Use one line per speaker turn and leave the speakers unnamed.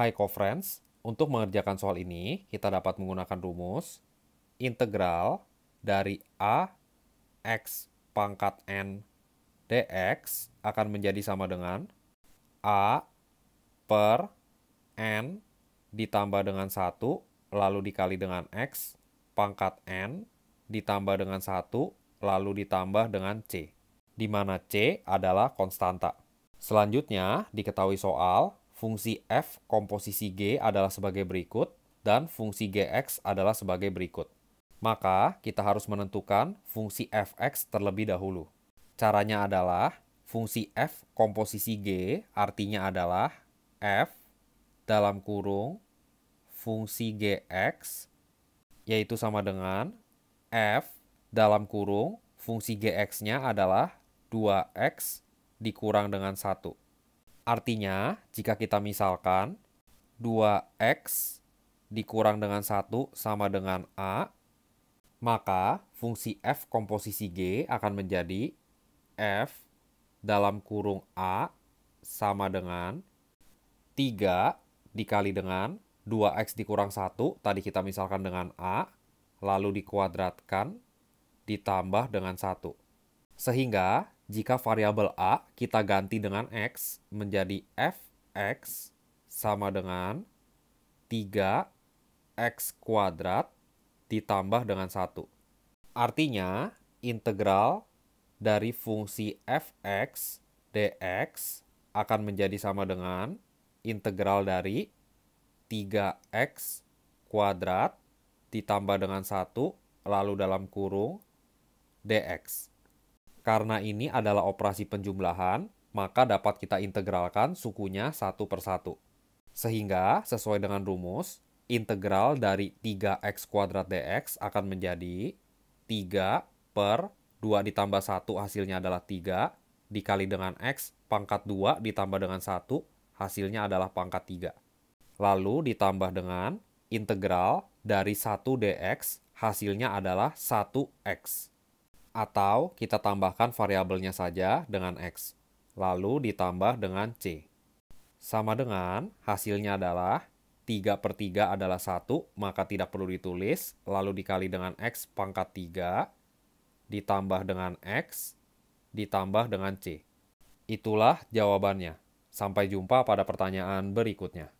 high covariance. Untuk mengerjakan soal ini, kita dapat menggunakan rumus integral dari A x pangkat n dx akan menjadi sama dengan A per n ditambah dengan 1 lalu dikali dengan x pangkat n ditambah dengan 1 lalu ditambah dengan c di mana c adalah konstanta. Selanjutnya diketahui soal Fungsi f komposisi g adalah sebagai berikut dan fungsi gx adalah sebagai berikut. Maka kita harus menentukan fungsi fx terlebih dahulu. Caranya adalah fungsi f komposisi g artinya adalah f dalam kurung fungsi gx yaitu sama dengan f dalam kurung fungsi gx-nya adalah 2x dikurang dengan 1. Artinya, jika kita misalkan 2x dikurang dengan 1 sama dengan A, maka fungsi f komposisi G akan menjadi f dalam kurung A sama dengan 3 dikali dengan 2x dikurang 1, tadi kita misalkan dengan A, lalu dikuadratkan ditambah dengan 1. Sehingga jika variabel a kita ganti dengan x menjadi fx sama dengan 3x kuadrat ditambah dengan 1. Artinya, integral dari fungsi fx dx akan menjadi sama dengan integral dari 3x kuadrat ditambah dengan 1 lalu dalam kurung dx. Karena ini adalah operasi penjumlahan, maka dapat kita integralkan sukunya satu persatu. Sehingga, sesuai dengan rumus, integral dari 3x kuadrat dx akan menjadi 3 per 2 ditambah 1 hasilnya adalah 3, dikali dengan x pangkat 2 ditambah dengan 1 hasilnya adalah pangkat 3. Lalu ditambah dengan integral dari 1 dx hasilnya adalah 1x atau kita tambahkan variabelnya saja dengan X, lalu ditambah dengan C. Sama dengan hasilnya adalah 3 per 3 adalah 1, maka tidak perlu ditulis, lalu dikali dengan X pangkat 3, ditambah dengan X, ditambah dengan C. Itulah jawabannya. Sampai jumpa pada pertanyaan berikutnya.